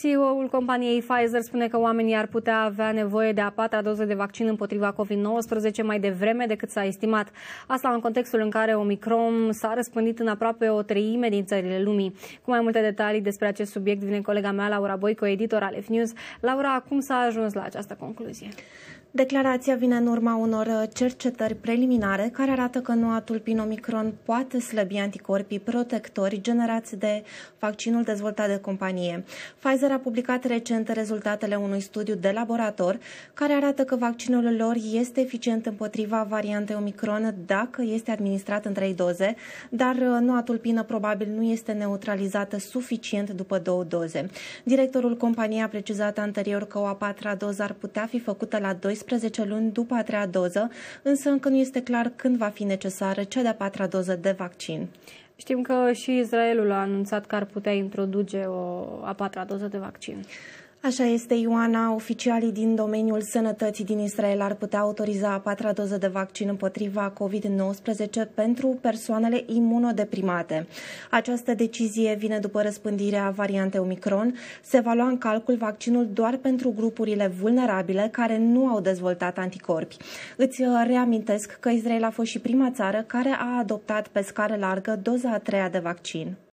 CEO-ul companiei Pfizer spune că oamenii ar putea avea nevoie de a patra doză de vaccin împotriva COVID-19 mai devreme decât s-a estimat. Asta în contextul în care Omicron s-a răspândit în aproape o treime din țările lumii. Cu mai multe detalii despre acest subiect vine colega mea, Laura Boico, editor al FNews. news Laura, cum s-a ajuns la această concluzie? Declarația vine în urma unor uh, cercetări preliminare care arată că noua tulpină Omicron poate slăbi anticorpii protectori generați de vaccinul dezvoltat de companie. Pfizer Pfizer a publicat recent rezultatele unui studiu de laborator care arată că vaccinul lor este eficient împotriva variantei Omicron dacă este administrat în trei doze, dar uh, noua tulpină probabil nu este neutralizată suficient după două doze. Directorul companiei a precizat anterior că o a patra doză ar putea fi făcută la 12 luni după a treia doză, însă încă nu este clar când va fi necesară cea de-a patra doză de vaccin. Știm că și Israelul a anunțat că ar putea introduce o a patra doză de vaccin. Așa este, Ioana. Oficialii din domeniul sănătății din Israel ar putea autoriza a patra doză de vaccin împotriva COVID-19 pentru persoanele imunodeprimate. Această decizie vine după răspândirea variantei Omicron. Se va lua în calcul vaccinul doar pentru grupurile vulnerabile care nu au dezvoltat anticorpi. Îți uh, reamintesc că Israel a fost și prima țară care a adoptat pe scară largă doza a treia de vaccin.